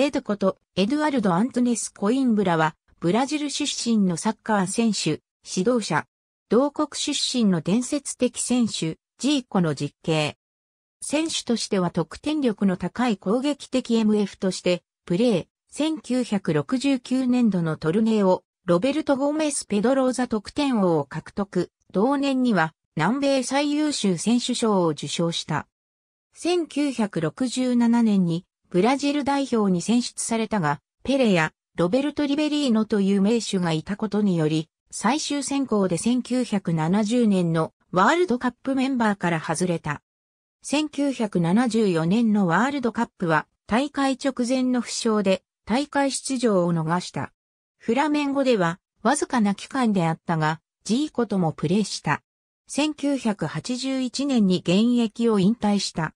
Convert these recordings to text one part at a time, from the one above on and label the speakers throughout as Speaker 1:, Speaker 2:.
Speaker 1: エドことエドアルド・アントネス・コインブラは、ブラジル出身のサッカー選手、指導者、同国出身の伝説的選手、ジーコの実刑。選手としては得点力の高い攻撃的 MF として、プレー、1969年度のトルネーを、ロベルト・ゴメス・ペドローザ得点王を獲得、同年には、南米最優秀選手賞を受賞した。1967年にブラジル代表に選出されたが、ペレやロベルト・リベリーノという名手がいたことにより、最終選考で1970年のワールドカップメンバーから外れた。1974年のワールドカップは大会直前の負傷で大会出場を逃した。フラメンゴではわずかな期間であったが、ジーコともプレーした。1981年に現役を引退した。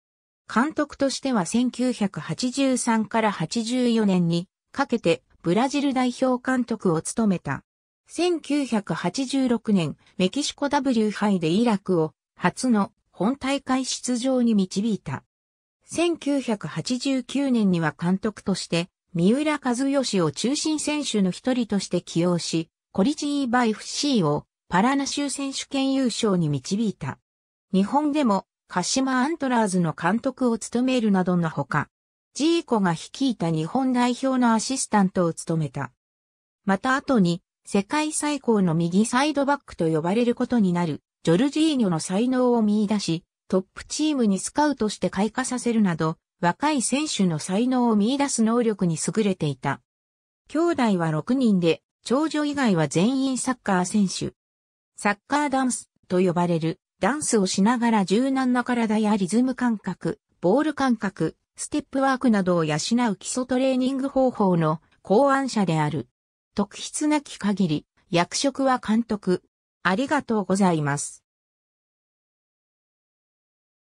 Speaker 1: 監督としては1983から84年にかけてブラジル代表監督を務めた。1986年、メキシコ W 杯でイラクを初の本大会出場に導いた。1989年には監督として、三浦和義を中心選手の一人として起用し、コリジーバイフ C をパラナ州選手権優勝に導いた。日本でも鹿島アントラーズの監督を務めるなどのほか、ジーコが率いた日本代表のアシスタントを務めた。また後に、世界最高の右サイドバックと呼ばれることになる、ジョルジーニョの才能を見出し、トップチームにスカウトして開花させるなど、若い選手の才能を見出す能力に優れていた。兄弟は6人で、長女以外は全員サッカー選手。サッカーダンスと呼ばれるダンスをしながら柔軟な体やリズム感覚、ボール感覚、ステップワークなどを養う基礎トレーニング方法の考案者である。特筆なき限り、役職は監督。ありがとうございます。